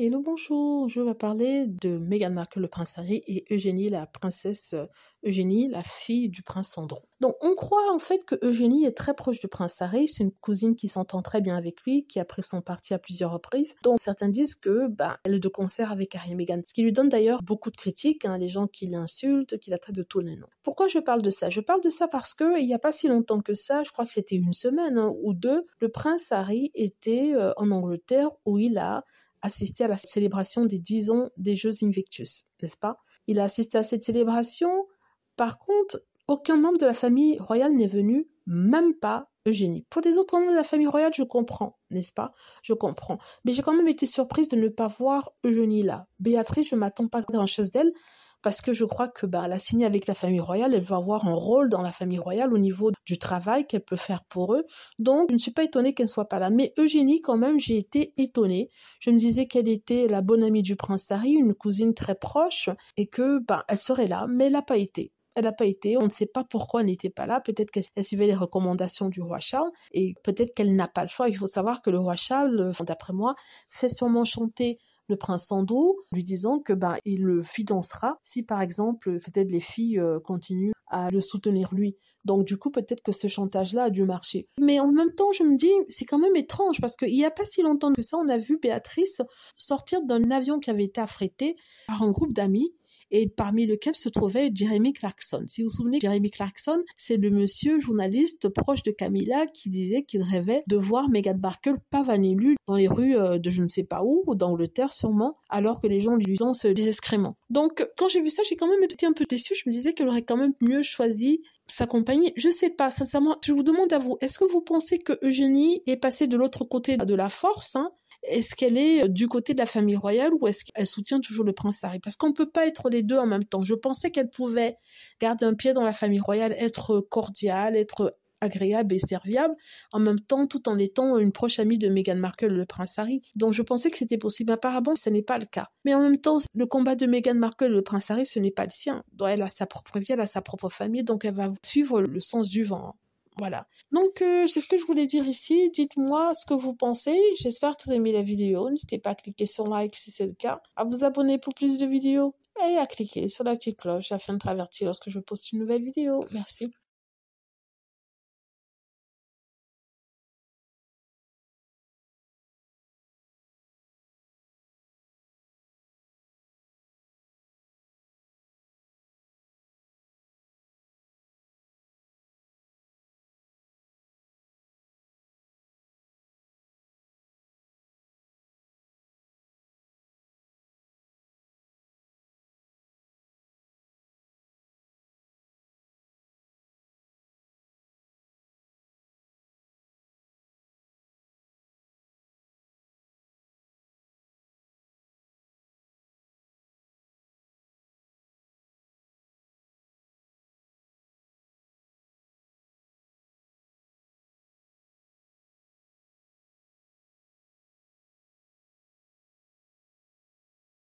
Hello, bonjour. Je vais parler de Meghan Markle, le prince Harry, et Eugénie, la princesse euh, Eugénie, la fille du prince Andrew. Donc, on croit en fait que Eugénie est très proche du prince Harry. C'est une cousine qui s'entend très bien avec lui, qui a pris son parti à plusieurs reprises. Donc, certains disent que bah, elle est de concert avec Harry et Meghan, ce qui lui donne d'ailleurs beaucoup de critiques. Hein, les gens qui l'insultent, qui la traitent de tous les noms. Pourquoi je parle de ça Je parle de ça parce que il n'y a pas si longtemps que ça, je crois que c'était une semaine hein, ou deux, le prince Harry était euh, en Angleterre où il a assisté à la célébration des 10 ans des Jeux Invictus, n'est-ce pas Il a assisté à cette célébration. Par contre, aucun membre de la famille royale n'est venu, même pas Eugénie. Pour les autres membres de la famille royale, je comprends, n'est-ce pas Je comprends. Mais j'ai quand même été surprise de ne pas voir Eugénie là. Béatrice, je m'attends pas grand-chose d'elle parce que je crois que bah, a signé avec la famille royale, elle va avoir un rôle dans la famille royale au niveau du travail qu'elle peut faire pour eux. Donc, je ne suis pas étonnée qu'elle ne soit pas là. Mais Eugénie, quand même, j'ai été étonnée. Je me disais qu'elle était la bonne amie du prince Harry, une cousine très proche, et que bah, elle serait là, mais elle n'a pas été elle n'a pas été. On ne sait pas pourquoi elle n'était pas là. Peut-être qu'elle suivait les recommandations du roi Charles et peut-être qu'elle n'a pas le choix. Il faut savoir que le roi Charles, euh, d'après moi, fait sûrement chanter le prince Sandro lui disant que bah, il le fidancera si par exemple peut-être les filles euh, continuent à le soutenir lui. Donc du coup peut-être que ce chantage-là a dû marcher. Mais en même temps je me dis c'est quand même étrange parce qu'il n'y a pas si longtemps que ça on a vu Béatrice sortir d'un avion qui avait été affrété par un groupe d'amis et parmi lesquels se trouvait Jeremy Clarkson. Si vous vous souvenez, Jeremy Clarkson, c'est le monsieur journaliste proche de Camilla qui disait qu'il rêvait de voir Meghan Barkle pas dans les rues euh, de je ne sais pas où, ou d'Angleterre sûrement, alors que les gens lui lancent des excréments. Donc, quand j'ai vu ça, j'ai quand même été un peu déçue. Je me disais qu'elle aurait quand même mieux choisi sa compagnie. Je ne sais pas, sincèrement, je vous demande à vous, est-ce que vous pensez que Eugénie est passée de l'autre côté de la force, hein est-ce qu'elle est euh, du côté de la famille royale ou est-ce qu'elle soutient toujours le prince Harry Parce qu'on ne peut pas être les deux en même temps. Je pensais qu'elle pouvait garder un pied dans la famille royale, être cordiale, être agréable et serviable, en même temps tout en étant une proche amie de Meghan Markle, le prince Harry. Donc je pensais que c'était possible. Apparemment, ce n'est pas le cas. Mais en même temps, le combat de Meghan Markle, le prince Harry, ce n'est pas le sien. Donc, elle a sa propre vie, elle a sa propre famille, donc elle va suivre le sens du vent. Hein. Voilà. Donc, euh, c'est ce que je voulais dire ici. Dites-moi ce que vous pensez. J'espère que vous avez aimé la vidéo. N'hésitez pas à cliquer sur like si c'est le cas, à vous abonner pour plus de vidéos et à cliquer sur la petite cloche afin de averti lorsque je poste une nouvelle vidéo. Merci.